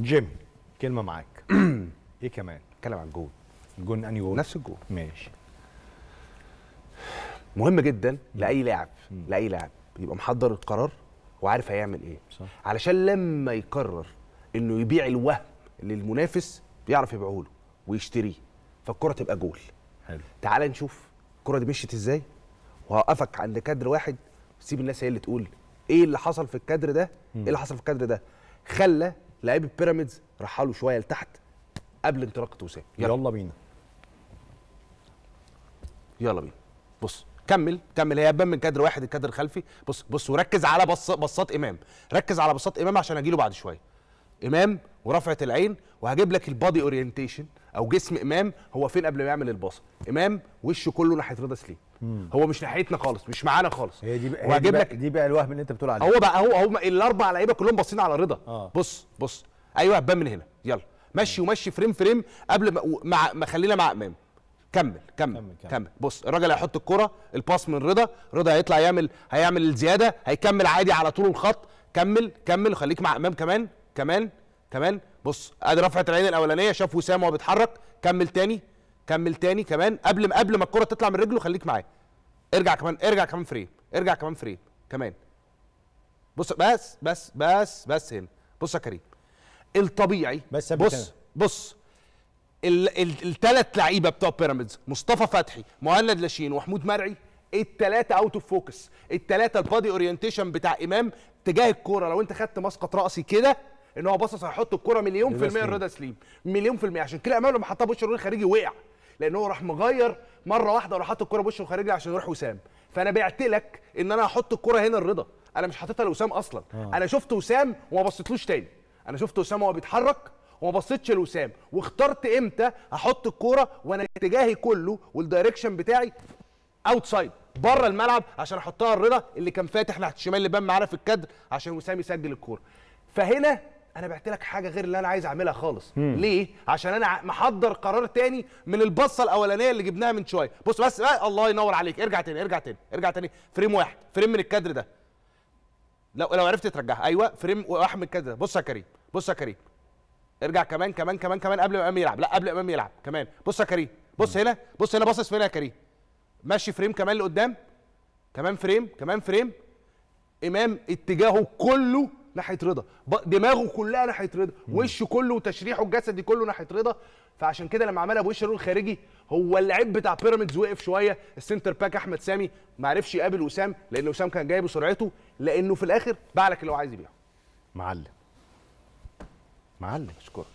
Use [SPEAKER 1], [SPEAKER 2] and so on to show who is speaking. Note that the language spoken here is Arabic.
[SPEAKER 1] جيم كلمه معاك ايه كمان اتكلم عن الجول الجول انهي جول نفس الجول ماشي مهم جدا لاي لاعب لاي لاعب يبقى محضر القرار وعارف هيعمل ايه صح. علشان لما يقرر انه يبيع الوهم للمنافس بيعرف يبيعه له ويشتريه فالكره تبقى جول حلو تعال نشوف الكره دي مشيت ازاي وهوقفك عند كادر واحد سيب الناس هي اللي تقول ايه اللي حصل في الكادر ده ايه اللي حصل في الكادر ده خلى لعيبه بيراميدز رحلوا شويه لتحت قبل انطلاقه وسام يلا. يلا بينا يلا بينا بص كمل كمل هي من كادر واحد الكادر الخلفي بص بص وركز على بص بصات امام ركز على بصات امام عشان اجيله بعد شويه امام ورفعه العين وهجيب لك البادي اورينتيشن او جسم امام هو فين قبل ما يعمل الباص امام وشه كله ناحيه رضا سليم هو مش ناحيتنا خالص مش معانا خالص هي دي بقى دي بقى دي بقى الوهم اللي انت بتقول عليه هو بقى هو هم الاربع لعيبه كلهم باصين على رضا آه. بص بص ايوه هبان من هنا يلا مشي ومشي فريم فريم قبل ما مع ما خلينا مع امام كمل كمل كمل, كمل. كمل. بص الراجل هيحط الكره الباس من رضا رضا هيطلع يعمل هيعمل الزياده هيكمل عادي على طول الخط كمل كمل وخليك مع امام كمان كمان كمان بص ادي رفعه العين الاولانيه شاف وسام وهو بيتحرك كمل تاني كمل تاني كمان قبل ما قبل ما الكره تطلع من رجله خليك معاه ارجع كمان ارجع كمان فريم ارجع كمان فريم كمان بص بس بس بس بس هنا بص يا كريم الطبيعي بس بص بص الثلاث لعيبه بتوع بيراميدز مصطفى فتحي مهند لاشين وحمود مرعي الثلاثه اوت اوف فوكس الثلاثه البادي اورينتيشن بتاع امام تجاه الكوره لو انت خدت مسقط راسي كده ان هو باصص هيحط الكره مليون في الميه لرضا سليم مليون في الميه عشان كده امام لما حطها بوشه الرول الخارجي وقع لان هو راح مغير مره واحده وراح حط الكره بوشه الخارجي عشان يروح وسام فانا بعت لك ان انا هحط الكره هنا لرضا انا مش حاططها لوسام اصلا آه. انا شفت وسام وما بصيتلوش تاني انا شفت وسام وهو بيتحرك وما بصيتش لوسام واخترت امتى احط الكوره وانا اتجاهي كله والدايركشن بتاعي اوتسايد بره الملعب عشان احطها الرضا اللي كان فاتح ناحيه الشمال اللي بان معانا في الكادر عشان وسام يسجل الكوره فهنا انا بعت لك حاجه غير اللي انا عايز اعملها خالص مم. ليه عشان انا محضر قرار تاني من البصه الاولانيه اللي جبناها من شويه بص بس آه الله ينور عليك ارجع تاني ارجع تاني ارجع تاني فريم واحد فريم من الكادر ده لو لو عرفت ترجعها ايوه فريم واحد من الكادر ده بص يا كريم بص يا كريم ارجع كمان كمان كمان كمان قبل ما امام يلعب لا قبل ما امام يلعب كمان بص يا كريم بص هنا بص هنا باصص فين يا كريم ماشي فريم كمان لقدام كمان فريم كمان فريم امام اتجاهه كله ناحيه رضا دماغه كلها ناحيه رضا وشه كله وتشريحه الجسدي كله ناحيه رضا فعشان كده لما عملها بوش الرول الخارجي هو اللعيب بتاع بيراميدز وقف شويه السنتر باك احمد سامي ما عرفش يقابل وسام لان وسام كان جاي بسرعته لانه في الاخر باع لك اللي هو عايز يبيعه معلم معلم اشكرك